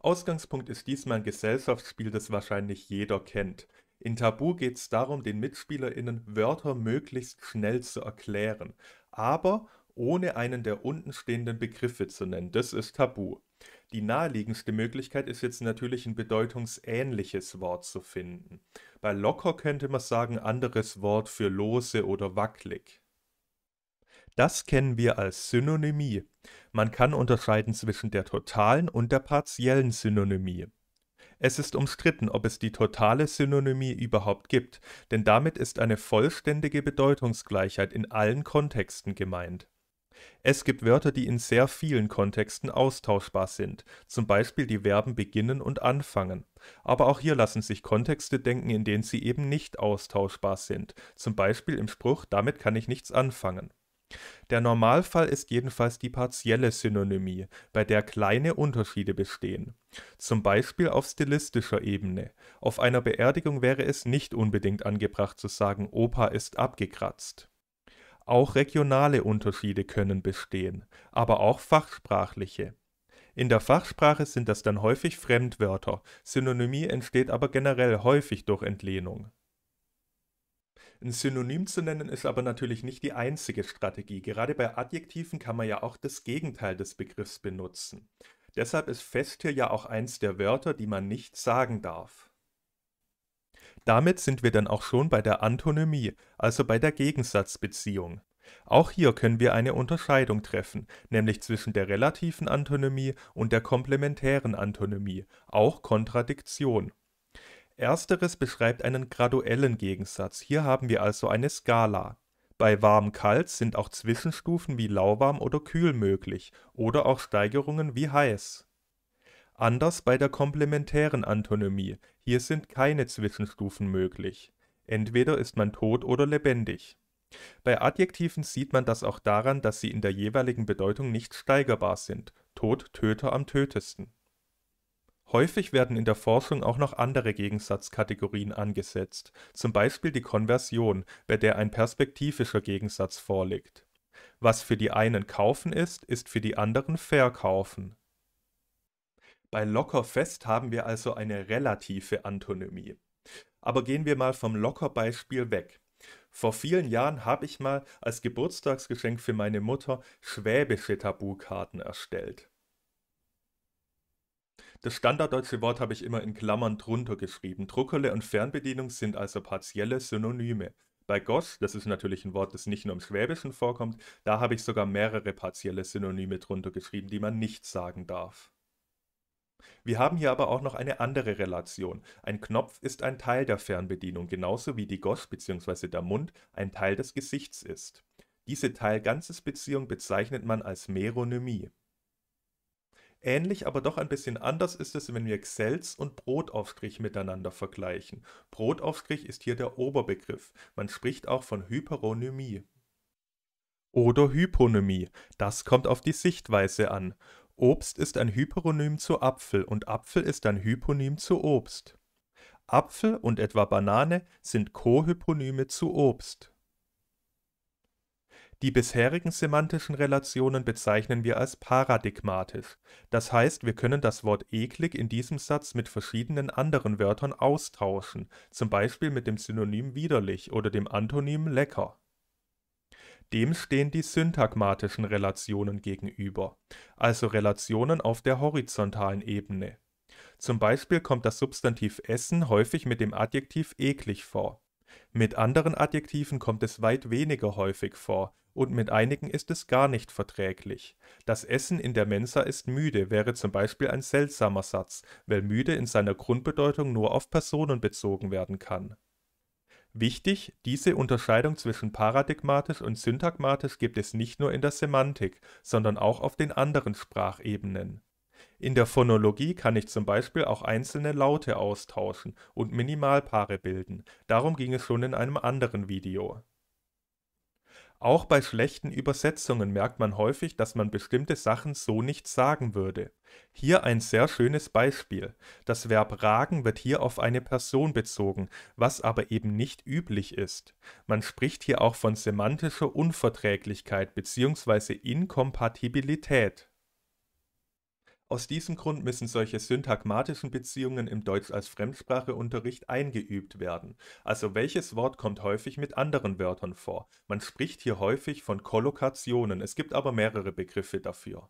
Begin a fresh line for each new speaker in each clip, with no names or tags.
Ausgangspunkt ist diesmal ein Gesellschaftsspiel, das wahrscheinlich jeder kennt. In Tabu geht es darum, den MitspielerInnen Wörter möglichst schnell zu erklären, aber ohne einen der untenstehenden Begriffe zu nennen. Das ist Tabu. Die naheliegendste Möglichkeit ist jetzt natürlich ein bedeutungsähnliches Wort zu finden. Bei locker könnte man sagen anderes Wort für lose oder wackelig. Das kennen wir als Synonymie. Man kann unterscheiden zwischen der totalen und der partiellen Synonymie. Es ist umstritten, ob es die totale Synonymie überhaupt gibt, denn damit ist eine vollständige Bedeutungsgleichheit in allen Kontexten gemeint. Es gibt Wörter, die in sehr vielen Kontexten austauschbar sind, zum Beispiel die Verben beginnen und anfangen. Aber auch hier lassen sich Kontexte denken, in denen sie eben nicht austauschbar sind, zum Beispiel im Spruch damit kann ich nichts anfangen. Der Normalfall ist jedenfalls die partielle Synonymie, bei der kleine Unterschiede bestehen. Zum Beispiel auf stilistischer Ebene. Auf einer Beerdigung wäre es nicht unbedingt angebracht zu sagen, Opa ist abgekratzt. Auch regionale Unterschiede können bestehen, aber auch fachsprachliche. In der Fachsprache sind das dann häufig Fremdwörter, Synonymie entsteht aber generell häufig durch Entlehnung ein Synonym zu nennen ist aber natürlich nicht die einzige Strategie. Gerade bei Adjektiven kann man ja auch das Gegenteil des Begriffs benutzen. Deshalb ist fest hier ja auch eins der Wörter, die man nicht sagen darf. Damit sind wir dann auch schon bei der Antonymie, also bei der Gegensatzbeziehung. Auch hier können wir eine Unterscheidung treffen, nämlich zwischen der relativen Antonymie und der komplementären Antonymie, auch Kontradiktion. Ersteres beschreibt einen graduellen Gegensatz, hier haben wir also eine Skala. Bei warm-kalt sind auch Zwischenstufen wie lauwarm oder kühl möglich oder auch Steigerungen wie heiß. Anders bei der komplementären Antonymie. hier sind keine Zwischenstufen möglich. Entweder ist man tot oder lebendig. Bei Adjektiven sieht man das auch daran, dass sie in der jeweiligen Bedeutung nicht steigerbar sind. Tod, Töter am tötesten Häufig werden in der Forschung auch noch andere Gegensatzkategorien angesetzt, zum Beispiel die Konversion, bei der ein perspektivischer Gegensatz vorliegt. Was für die einen Kaufen ist, ist für die anderen Verkaufen. Bei locker fest haben wir also eine relative Antonymie. Aber gehen wir mal vom locker Beispiel weg. Vor vielen Jahren habe ich mal als Geburtstagsgeschenk für meine Mutter schwäbische Tabukarten erstellt. Das standarddeutsche Wort habe ich immer in Klammern drunter geschrieben. Druckerle und Fernbedienung sind also partielle Synonyme. Bei Gosch, das ist natürlich ein Wort, das nicht nur im Schwäbischen vorkommt, da habe ich sogar mehrere partielle Synonyme drunter geschrieben, die man nicht sagen darf. Wir haben hier aber auch noch eine andere Relation. Ein Knopf ist ein Teil der Fernbedienung, genauso wie die Gosch bzw. der Mund ein Teil des Gesichts ist. Diese Teil-Ganzes-Beziehung bezeichnet man als Meronymie. Ähnlich, aber doch ein bisschen anders ist es, wenn wir Gsels und Brotaufstrich miteinander vergleichen. Brotaufstrich ist hier der Oberbegriff. Man spricht auch von Hyperonymie. Oder Hyponymie. Das kommt auf die Sichtweise an. Obst ist ein Hyperonym zu Apfel und Apfel ist ein Hyponym zu Obst. Apfel und etwa Banane sind Kohyponyme zu Obst. Die bisherigen semantischen Relationen bezeichnen wir als paradigmatisch, das heißt, wir können das Wort eklig in diesem Satz mit verschiedenen anderen Wörtern austauschen, zum Beispiel mit dem Synonym widerlich oder dem Antonym lecker. Dem stehen die syntagmatischen Relationen gegenüber, also Relationen auf der horizontalen Ebene. Zum Beispiel kommt das Substantiv Essen häufig mit dem Adjektiv eklig vor. Mit anderen Adjektiven kommt es weit weniger häufig vor und mit einigen ist es gar nicht verträglich. Das Essen in der Mensa ist müde wäre zum Beispiel ein seltsamer Satz, weil müde in seiner Grundbedeutung nur auf Personen bezogen werden kann. Wichtig, diese Unterscheidung zwischen paradigmatisch und syntagmatisch gibt es nicht nur in der Semantik, sondern auch auf den anderen Sprachebenen. In der Phonologie kann ich zum Beispiel auch einzelne Laute austauschen und Minimalpaare bilden, darum ging es schon in einem anderen Video. Auch bei schlechten Übersetzungen merkt man häufig, dass man bestimmte Sachen so nicht sagen würde. Hier ein sehr schönes Beispiel. Das Verb ragen wird hier auf eine Person bezogen, was aber eben nicht üblich ist. Man spricht hier auch von semantischer Unverträglichkeit bzw. Inkompatibilität. Aus diesem Grund müssen solche syntagmatischen Beziehungen im Deutsch als Fremdspracheunterricht eingeübt werden. Also welches Wort kommt häufig mit anderen Wörtern vor? Man spricht hier häufig von Kollokationen, es gibt aber mehrere Begriffe dafür.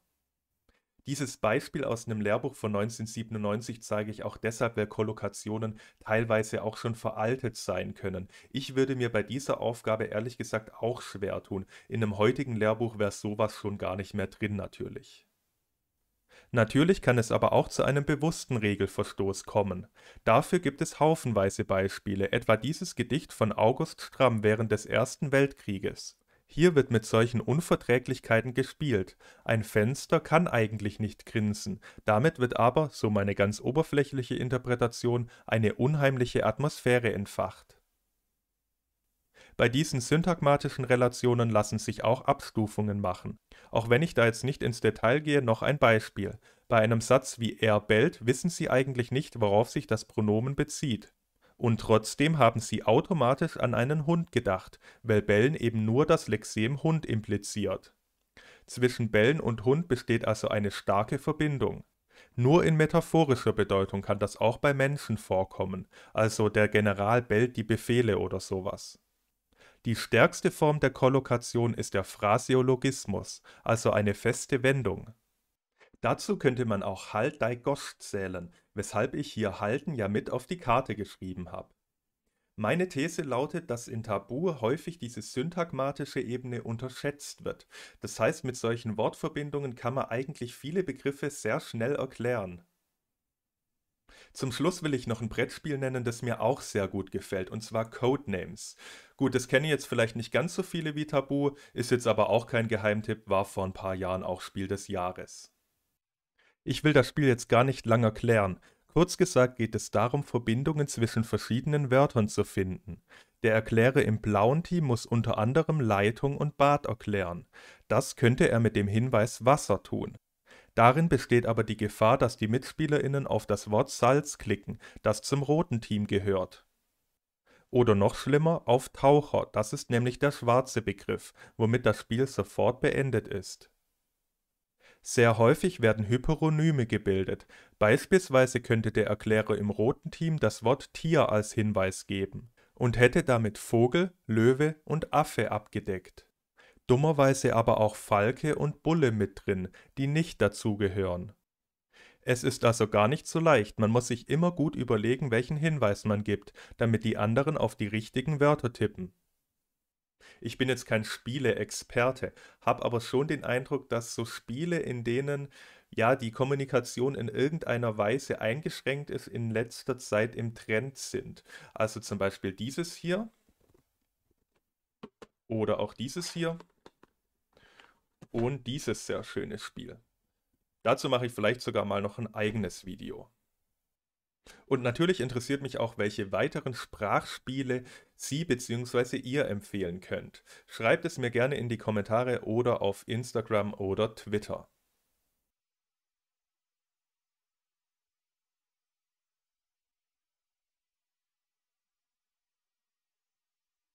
Dieses Beispiel aus einem Lehrbuch von 1997 zeige ich auch deshalb, weil Kollokationen teilweise auch schon veraltet sein können. Ich würde mir bei dieser Aufgabe ehrlich gesagt auch schwer tun. In einem heutigen Lehrbuch wäre sowas schon gar nicht mehr drin natürlich. Natürlich kann es aber auch zu einem bewussten Regelverstoß kommen. Dafür gibt es haufenweise Beispiele, etwa dieses Gedicht von August Stramm während des Ersten Weltkrieges. Hier wird mit solchen Unverträglichkeiten gespielt. Ein Fenster kann eigentlich nicht grinsen, damit wird aber, so meine ganz oberflächliche Interpretation, eine unheimliche Atmosphäre entfacht bei diesen syntagmatischen Relationen lassen sich auch Abstufungen machen. Auch wenn ich da jetzt nicht ins Detail gehe, noch ein Beispiel. Bei einem Satz wie er bellt wissen Sie eigentlich nicht, worauf sich das Pronomen bezieht. Und trotzdem haben Sie automatisch an einen Hund gedacht, weil bellen eben nur das Lexem Hund impliziert. Zwischen bellen und Hund besteht also eine starke Verbindung. Nur in metaphorischer Bedeutung kann das auch bei Menschen vorkommen, also der General bellt die Befehle oder sowas. Die stärkste Form der Kollokation ist der Phraseologismus, also eine feste Wendung. Dazu könnte man auch Halt Haldeigoscht zählen, weshalb ich hier Halten ja mit auf die Karte geschrieben habe. Meine These lautet, dass in Tabu häufig diese syntagmatische Ebene unterschätzt wird. Das heißt, mit solchen Wortverbindungen kann man eigentlich viele Begriffe sehr schnell erklären. Zum Schluss will ich noch ein Brettspiel nennen, das mir auch sehr gut gefällt, und zwar Codenames. Gut, das kenne ich jetzt vielleicht nicht ganz so viele wie Tabu, ist jetzt aber auch kein Geheimtipp, war vor ein paar Jahren auch Spiel des Jahres. Ich will das Spiel jetzt gar nicht lang erklären. Kurz gesagt geht es darum, Verbindungen zwischen verschiedenen Wörtern zu finden. Der Erkläre im blauen Team muss unter anderem Leitung und Bad erklären. Das könnte er mit dem Hinweis Wasser tun. Darin besteht aber die Gefahr, dass die MitspielerInnen auf das Wort Salz klicken, das zum roten Team gehört. Oder noch schlimmer, auf Taucher, das ist nämlich der schwarze Begriff, womit das Spiel sofort beendet ist. Sehr häufig werden Hyperonyme gebildet, beispielsweise könnte der Erklärer im roten Team das Wort Tier als Hinweis geben und hätte damit Vogel, Löwe und Affe abgedeckt dummerweise aber auch Falke und Bulle mit drin, die nicht dazugehören. Es ist also gar nicht so leicht, man muss sich immer gut überlegen, welchen Hinweis man gibt, damit die anderen auf die richtigen Wörter tippen. Ich bin jetzt kein Spiele-Experte, habe aber schon den Eindruck, dass so Spiele, in denen ja die Kommunikation in irgendeiner Weise eingeschränkt ist, in letzter Zeit im Trend sind. Also zum Beispiel dieses hier oder auch dieses hier und dieses sehr schöne Spiel. Dazu mache ich vielleicht sogar mal noch ein eigenes Video. Und natürlich interessiert mich auch, welche weiteren Sprachspiele Sie bzw. ihr empfehlen könnt. Schreibt es mir gerne in die Kommentare oder auf Instagram oder Twitter.